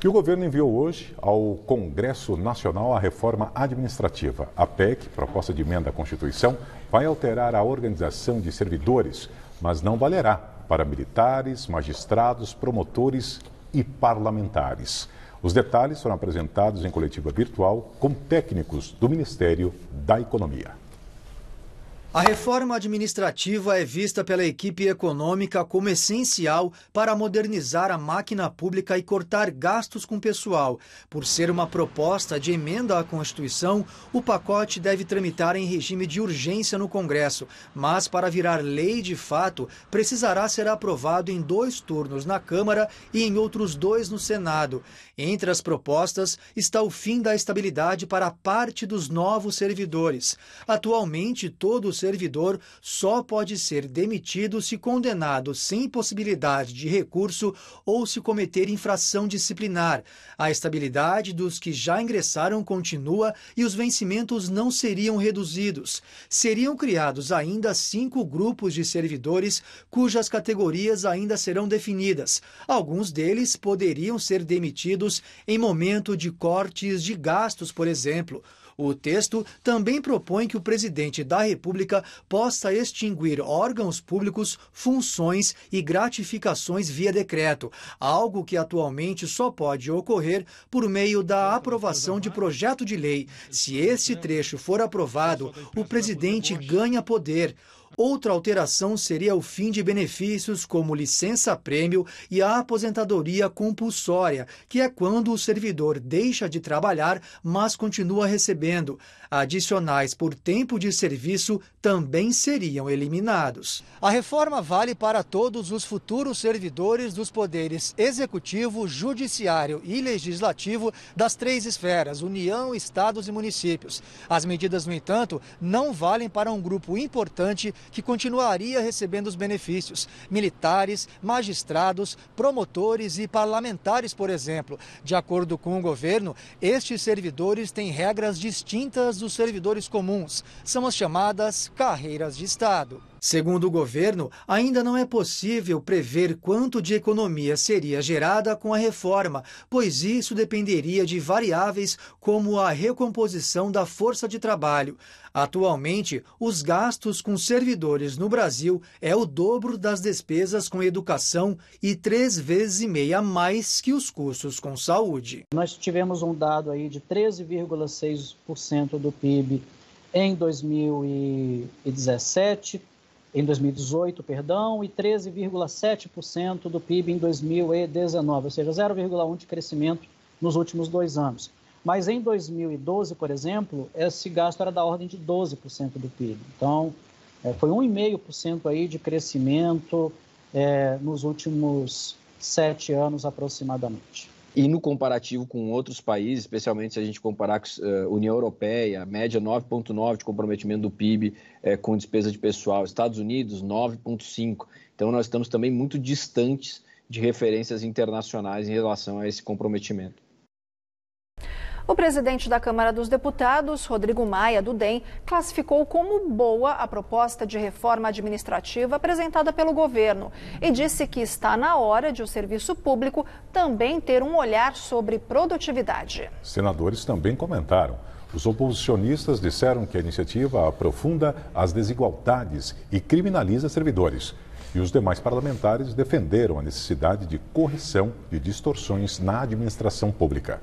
que o governo enviou hoje ao Congresso Nacional a reforma administrativa. A PEC, proposta de emenda à Constituição, vai alterar a organização de servidores, mas não valerá para militares, magistrados, promotores e parlamentares. Os detalhes foram apresentados em coletiva virtual com técnicos do Ministério da Economia. A reforma administrativa é vista pela equipe econômica como essencial para modernizar a máquina pública e cortar gastos com pessoal. Por ser uma proposta de emenda à Constituição, o pacote deve tramitar em regime de urgência no Congresso, mas para virar lei de fato, precisará ser aprovado em dois turnos na Câmara e em outros dois no Senado. Entre as propostas está o fim da estabilidade para parte dos novos servidores. Atualmente, todos servidor só pode ser demitido se condenado sem possibilidade de recurso ou se cometer infração disciplinar. A estabilidade dos que já ingressaram continua e os vencimentos não seriam reduzidos. Seriam criados ainda cinco grupos de servidores cujas categorias ainda serão definidas. Alguns deles poderiam ser demitidos em momento de cortes de gastos, por exemplo. O texto também propõe que o presidente da República possa extinguir órgãos públicos, funções e gratificações via decreto, algo que atualmente só pode ocorrer por meio da aprovação de projeto de lei. Se esse trecho for aprovado, o presidente ganha poder. Outra alteração seria o fim de benefícios como licença-prêmio e a aposentadoria compulsória, que é quando o servidor deixa de trabalhar, mas continua recebendo. Adicionais por tempo de serviço também seriam eliminados. A reforma vale para todos os futuros servidores dos poderes executivo, judiciário e legislativo das três esferas, União, Estados e municípios. As medidas, no entanto, não valem para um grupo importante que continuaria recebendo os benefícios. Militares, magistrados, promotores e parlamentares, por exemplo. De acordo com o governo, estes servidores têm regras distintas dos servidores comuns. São as chamadas carreiras de Estado. Segundo o governo, ainda não é possível prever quanto de economia seria gerada com a reforma, pois isso dependeria de variáveis como a recomposição da força de trabalho. Atualmente, os gastos com servidores no Brasil é o dobro das despesas com educação e três vezes e meia mais que os custos com saúde. Nós tivemos um dado aí de 13,6% do PIB em 2017 em 2018, perdão, e 13,7% do PIB em 2019, ou seja, 0,1 de crescimento nos últimos dois anos. Mas em 2012, por exemplo, esse gasto era da ordem de 12% do PIB. Então, é, foi 1,5% aí de crescimento é, nos últimos sete anos aproximadamente. E no comparativo com outros países, especialmente se a gente comparar com a eh, União Europeia, média 9,9% de comprometimento do PIB eh, com despesa de pessoal. Estados Unidos, 9,5%. Então, nós estamos também muito distantes de referências internacionais em relação a esse comprometimento. O presidente da Câmara dos Deputados, Rodrigo Maia, do DEM, classificou como boa a proposta de reforma administrativa apresentada pelo governo e disse que está na hora de o serviço público também ter um olhar sobre produtividade. Senadores também comentaram. Os oposicionistas disseram que a iniciativa aprofunda as desigualdades e criminaliza servidores. E os demais parlamentares defenderam a necessidade de correção de distorções na administração pública.